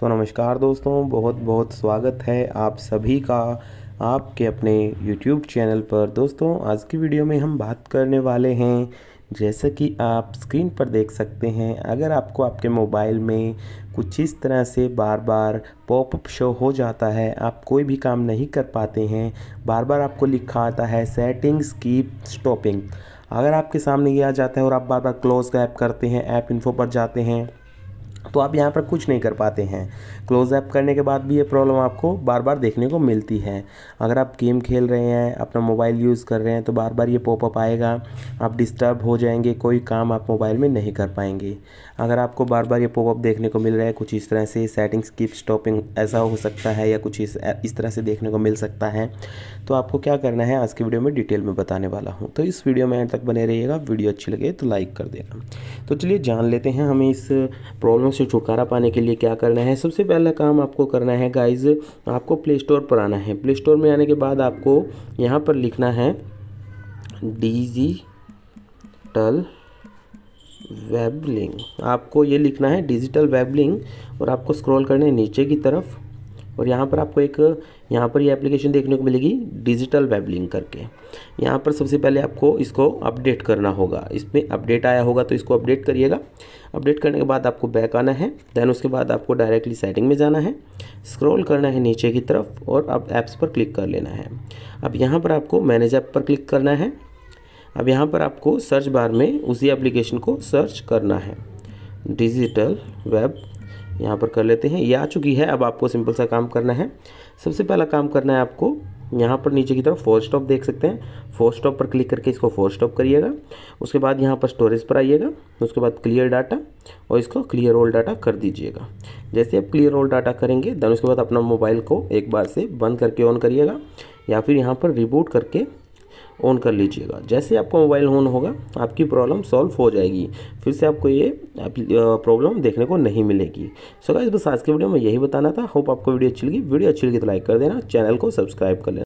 सो नमस्कार दोस्तों बहुत बहुत स्वागत है आप सभी का आपके अपने YouTube चैनल पर दोस्तों आज की वीडियो में हम बात करने वाले हैं जैसे कि आप स्क्रीन पर देख सकते हैं अगर आपको आपके मोबाइल में कुछ इस तरह से बार बार पॉपअप शो हो जाता है आप कोई भी काम नहीं कर पाते हैं बार बार आपको लिखा आता है सेटिंग्स कीप स्टॉपिंग अगर आपके सामने ये आ जाता है और आप बार बार क्लोज गैप ऐप करते हैं ऐप इन्फो पर जाते हैं तो आप यहाँ पर कुछ नहीं कर पाते हैं क्लोज ऐप करने के बाद भी ये प्रॉब्लम आपको बार बार देखने को मिलती है अगर आप गेम खेल रहे हैं अपना मोबाइल यूज़ कर रहे हैं तो बार बार ये पॉपअप आएगा आप डिस्टर्ब हो जाएंगे कोई काम आप मोबाइल में नहीं कर पाएंगे अगर आपको बार बार ये पॉपअप देखने को मिल रहा है कुछ इस तरह से सेटिंग्स की स्टॉपिंग ऐसा हो सकता है या कुछ इस इस तरह से देखने को मिल सकता है तो आपको क्या करना है आज की वीडियो में डिटेल में बताने वाला हूँ तो इस वीडियो में एंड तक बने रहिएगा वीडियो अच्छी लगे तो लाइक कर देना तो चलिए जान लेते हैं हमें इस प्रॉब्लम प्रॉब्लम से छुटकारा पाने के लिए क्या करना है सबसे पहला काम आपको करना है गाइज आपको प्ले स्टोर पर आना है प्ले स्टोर में आने के बाद आपको यहाँ पर लिखना है डिजिटल वेब लिंक आपको ये लिखना है डिजिटल वेब लिंक और आपको स्क्रॉल करना है नीचे की तरफ और यहाँ पर आपको एक यहाँ पर ये एप्लीकेशन देखने को मिलेगी डिजिटल वेब लिंक करके यहाँ पर सबसे पहले आपको इसको अपडेट करना होगा इसमें अपडेट आया होगा तो इसको अपडेट करिएगा अपडेट करने के बाद आपको बैक आना है देन उसके बाद आपको डायरेक्टली सेटिंग में जाना है स्क्रॉल करना है नीचे की तरफ और अब ऐप्स पर क्लिक कर लेना है अब यहाँ पर आपको मैनेज ऐप पर क्लिक करना है अब यहाँ पर आपको सर्च बार में उसी एप्लीकेशन को सर्च करना है डिजिटल वेब यहाँ पर कर लेते हैं ये आ चुकी है अब आपको सिंपल सा काम करना है सबसे पहला काम करना है आपको यहाँ पर नीचे की तरफ फोर स्टॉप देख सकते हैं फोर स्टॉप पर क्लिक करके इसको फोर स्टॉप करिएगा उसके बाद यहाँ पर स्टोरेज पर आइएगा उसके बाद क्लियर डाटा और इसको क्लियर ऑल डाटा कर दीजिएगा जैसे आप क्लियर ऑल डाटा करेंगे दैन उसके बाद अपना मोबाइल को एक बार से बंद करके ऑन करिएगा या फिर यहाँ पर रिबूट करके ऑन कर लीजिएगा जैसे आपका मोबाइल ऑन होगा आपकी प्रॉब्लम सॉल्व हो जाएगी फिर से आपको ये प्रॉब्लम देखने को नहीं मिलेगी सो गाइस बस आज के वीडियो में यही बताना था होप आपको वीडियो अच्छी लगी वीडियो अच्छी लगी तो लाइक कर देना चैनल को सब्सक्राइब कर लेना